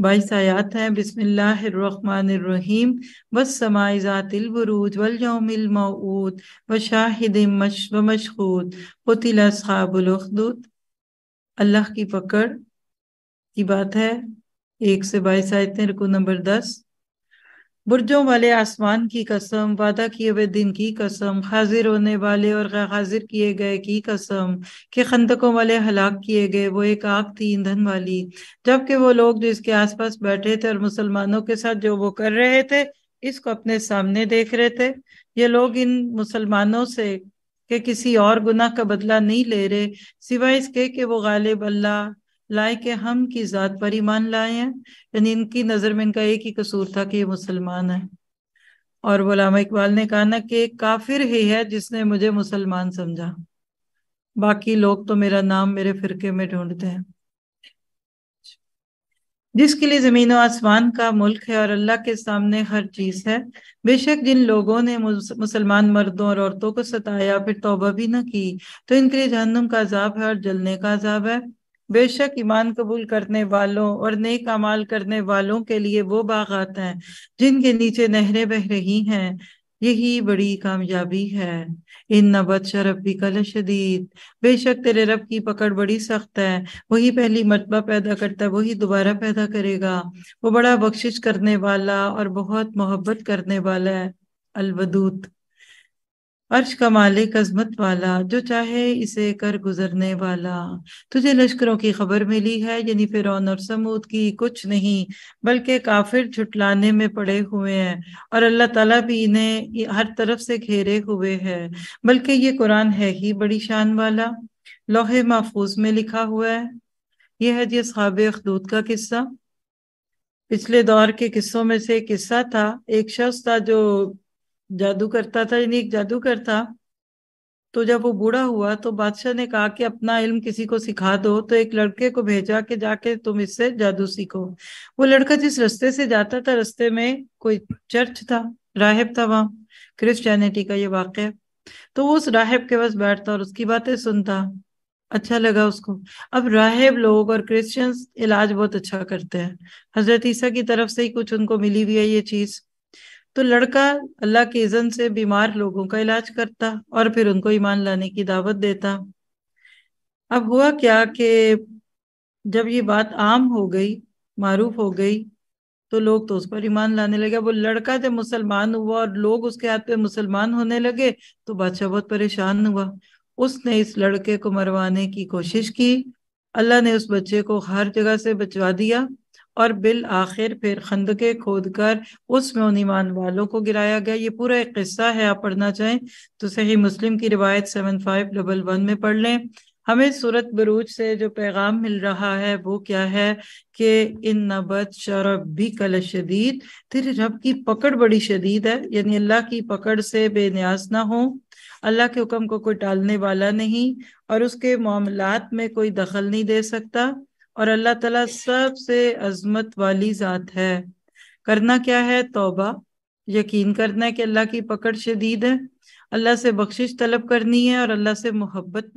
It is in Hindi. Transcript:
बाईस आयात है बिस्मिल्लाम बिसमीम वसमाइज़ातिलबरूज वलजमिलमऊद व शाहिद व मशहूद वतिलाबुलखदूद अल्लाह की पकड़ की बात है एक से बाईस आयतें रुको नंबर दस बुरजों वाले आसमान की कसम वादा किए हुए दिन की कसम हाजिर होने वाले और हाजिर किए गए की कसम के खंदकों वाले हलाक किए गए वो एक आग थी ईंधन वाली जबकि वो लोग जो इसके आस पास बैठे थे और मुसलमानों के साथ जो वो कर रहे थे इसको अपने सामने देख रहे थे ये लोग इन मुसलमानों से के किसी और गुनाह का बदला नहीं ले रहे सिवाय इसके कि वो गालिब अल्लाह लाए कि हम की ज़ात पर ईमान लाए हैं यानी इनकी नज़र में इनका एक ही कसूर था कि ये मुसलमान है और गुलाम इकबाल ने कहा ना कि काफिर ही है जिसने मुझे मुसलमान समझा बाकी लोग तो मेरा नाम मेरे फिरके में ढूंढते हैं जिसके लिए जमीन व आसमान का मुल्क है और अल्लाह के सामने हर चीज है बेशक जिन लोगों ने मुसलमान मर्दों और औरतों को सताया फिर तौबा भी ना की तो इनके लिए जहन्नुम का अजाब है और जलने का अजाब है बेशक ईमान कबूल करने वालों और नेक अमाल करने वालों के लिए वो बागात हैं जिनके नीचे नहरें बह रही हैं यही बड़ी कामयाबी है इन नबत भी कल शदीद बेशक तेरे रब की पकड़ बड़ी सख्त है वही पहली मरतबा पैदा करता है वही दोबारा पैदा करेगा वो बड़ा बख्शिश करने वाला और बहुत मोहब्बत करने वाला है अलवदूत अर्श का मालिक अजमत वाला जो चाहे इसे कर गुजरने वाला तुझे लश्करों की खबर मिली है यानी फिर और समूद की कुछ नहीं बल्कि काफिर छुटलाने में पड़े हुए हैं और अल्लाह ताला भी इन्हें हर तरफ से घेरे हुए है बल्कि ये कुरान है ही बड़ी शान वाला लोहे महफूज में लिखा हुआ है यह है जी सहाब अखदूद का किस्सा पिछले दौर के किस्सों में से किस्सा था एक शख्स था जो जादू करता था यानी एक जादूगर था तो जब वो बूढ़ा हुआ तो बादशाह ने कहा कि अपना इल्म किसी को सिखा दो तो एक लड़के को भेजा कि जाके तुम इससे जादू सीखो वो लड़का जिस रास्ते से जाता था रास्ते में कोई चर्च था राहब था वहां क्रिश्चियनिटी का ये वाक़ तो वो उस राहब के पास बैठता और उसकी बातें सुनता अच्छा लगा उसको अब राहब लोग और क्रिश्चियंस इलाज बहुत अच्छा करते हैं हजरत ईसा की तरफ से ही कुछ उनको मिली हुई है ये चीज़ तो लड़का अल्लाह के इज़न से बीमार लोगों का इलाज करता और फिर उनको ईमान लाने की दावत देता अब हुआ क्या कि जब ये बात आम हो गई मारूफ हो गई तो लोग तो उस पर ईमान लाने लगे वो लड़का जब मुसलमान हुआ और लोग उसके हाथ पे मुसलमान होने लगे तो बादशाह बहुत परेशान हुआ उसने इस लड़के को मरवाने की कोशिश की अल्लाह ने उस बच्चे को हर जगह से बचवा दिया और बिल आखिर फिर खंदके खोद कर उसमें उन ईमान वालों को गिराया गया ये पूरा एक किस्सा है आप पढ़ना चाहें तो सही मुस्लिम की रिवायत सेवन फाइव डबल वन में पढ़ लें हमें सूरत बरूज से जो पैगाम मिल रहा है वो क्या है कि इन नबत शरब भी कल शदीद तेरे रब की पकड़ बड़ी शदीद है यानी अल्लाह की पकड़ से बेन्याज ना हो अल्लाह के हुक्म को कोई टालने वाला नहीं और उसके मामलात में कोई दखल नहीं दे सकता और अल्लाह ताला सबसे अजमत वाली ज़ात है करना क्या है तोबा यकीन करना है कि अल्लाह की पकड़ शदीद है अल्लाह से बख्शिश तलब करनी है और अल्लाह से मोहब्बत